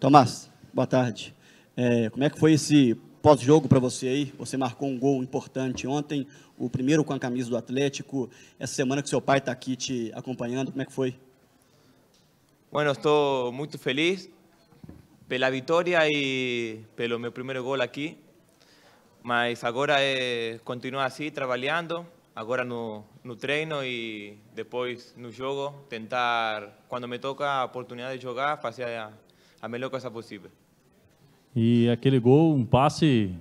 Tomás, boa tarde. É, como é que foi esse pós-jogo para você aí? Você marcou um gol importante ontem, o primeiro com a camisa do Atlético. Essa semana que seu pai está aqui te acompanhando, como é que foi? Bueno, estou muito feliz pela vitória e pelo meu primeiro gol aqui. Mas agora é continuar assim, trabalhando, agora no, no treino e depois no jogo, tentar, quando me toca a oportunidade de jogar, fazer a a melhor coisa possível. E aquele gol, um passe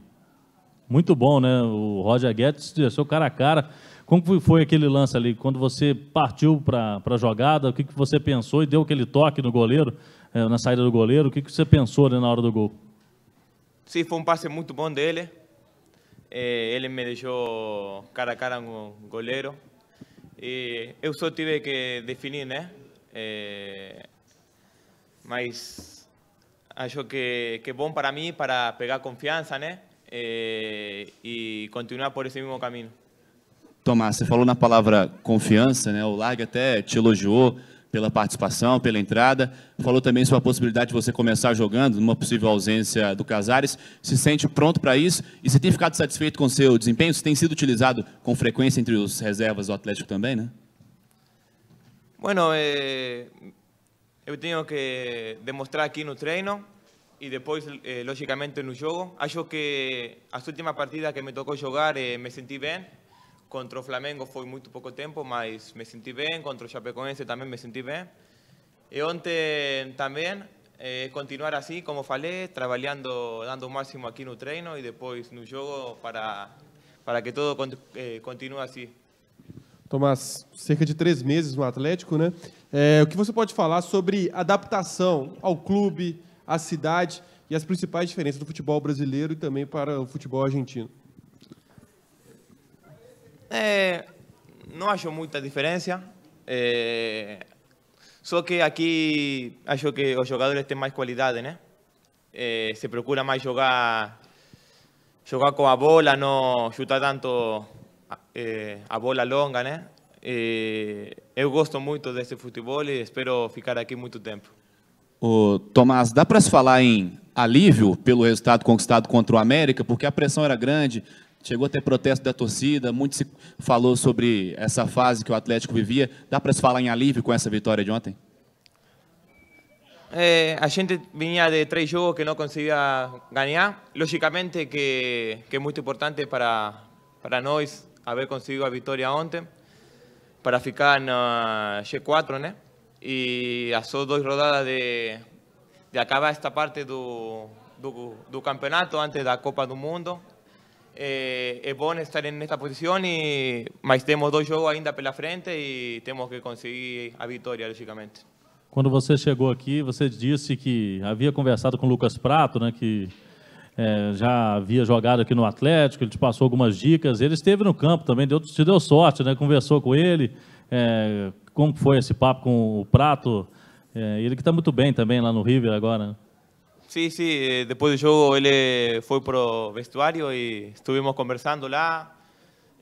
muito bom, né? O Roger Guedes deixou cara a cara. Como foi aquele lance ali? Quando você partiu para a jogada, o que, que você pensou e deu aquele toque no goleiro, eh, na saída do goleiro? O que, que você pensou né, na hora do gol? Sim, foi um passe muito bom dele. Eh, ele me deixou cara a cara com o goleiro. E eu só tive que definir, né? Eh, mas acho que, que é bom para mim, para pegar confiança, né? E, eh, e continuar por esse mesmo caminho. Tomás, você falou na palavra confiança, né? O Largue até te elogiou pela participação, pela entrada. Falou também sobre a possibilidade de você começar jogando, numa possível ausência do Casares. Se sente pronto para isso? E você tem ficado satisfeito com o seu desempenho? Você tem sido utilizado com frequência entre os reservas do Atlético também, né? Bueno, eh, eu tenho que demonstrar aqui no treino e depois, eh, logicamente, no jogo. Acho que as últimas partidas que me tocou jogar eh, me senti bem. Contra o Flamengo foi muito pouco tempo, mas me senti bem. Contra o Chapecoense também me senti bem. E ontem também, eh, continuar assim, como falei, trabalhando, dando o máximo aqui no treino e depois no jogo para, para que tudo eh, continue assim. Tomás, cerca de três meses no Atlético, né? É, o que você pode falar sobre adaptação ao clube, à cidade e as principais diferenças do futebol brasileiro e também para o futebol argentino? É, não acho muita diferença. É, só que aqui acho que os jogadores têm mais qualidade, né? É, se procura mais jogar, jogar com a bola, não chutar tanto eh, a bola longa, né? Eh, eu gosto muito desse futebol e espero ficar aqui muito tempo. O Tomás, dá para se falar em alívio pelo resultado conquistado contra o América, porque a pressão era grande, chegou a ter protesto da torcida, muito se falou sobre essa fase que o Atlético vivia. Dá para se falar em alívio com essa vitória de ontem? É, a gente vinha de três jogos que não conseguia ganhar. Logicamente que, que é muito importante para, para nós haber conseguido a vitória ontem para ficar no G4, né? E a só duas rodadas de, de acabar esta parte do, do, do campeonato antes da Copa do Mundo. É, é bom estar nesta posição, e, mas temos dois jogos ainda pela frente e temos que conseguir a vitória, logicamente. Quando você chegou aqui, você disse que havia conversado com o Lucas Prato, né, que é, já havia jogado aqui no Atlético, ele te passou algumas dicas. Ele esteve no campo também, deu, te deu sorte, né? Conversou com ele. É, como foi esse papo com o Prato? É, ele que está muito bem também lá no River agora. Sim, sim. Depois do jogo ele foi pro vestuário e estivemos conversando lá.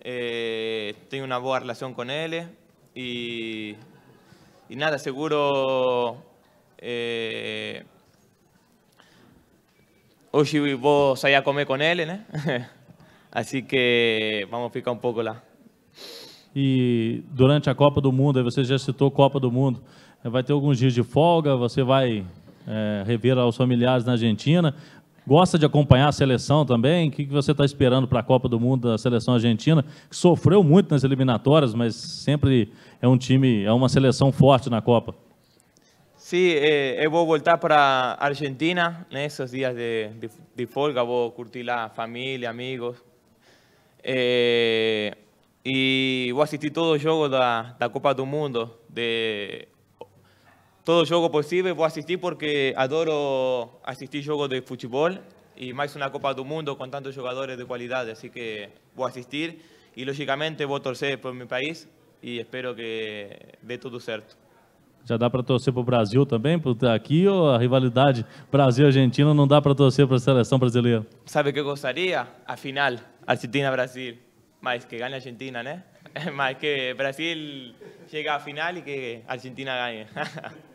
Eh, tenho uma boa relação com ele eh, e, e nada, seguro. Eh, Hoje vou sair a comer com ele, né? Assim que vamos ficar um pouco lá. E durante a Copa do Mundo, você já citou Copa do Mundo, vai ter alguns dias de folga, você vai é, rever aos familiares na Argentina. Gosta de acompanhar a seleção também? O que você está esperando para a Copa do Mundo da seleção argentina, que sofreu muito nas eliminatórias, mas sempre é um time, é uma seleção forte na Copa? Sí, eh, a eh, volver para Argentina, en esos días de, de, de, a curtir la familia, amigos. Eh, a asistir a todos los Juegos de la Copa del Mundo, de todo Juegos posible Voy a asistir porque adoro asistir a Juegos de fútbol y más una Copa del Mundo con tantos jugadores de cualidades, Así que a asistir y, lógicamente, voy a torcer por mi país y espero que dé todo cierto. Já dá para torcer para o Brasil também, por estar aqui, ou a rivalidade Brasil-Argentina não dá para torcer para a seleção brasileira? Sabe o que eu gostaria? A final, Argentina-Brasil. Mas que ganhe a Argentina, né? Mas que Brasil chegue à final e que a Argentina ganhe.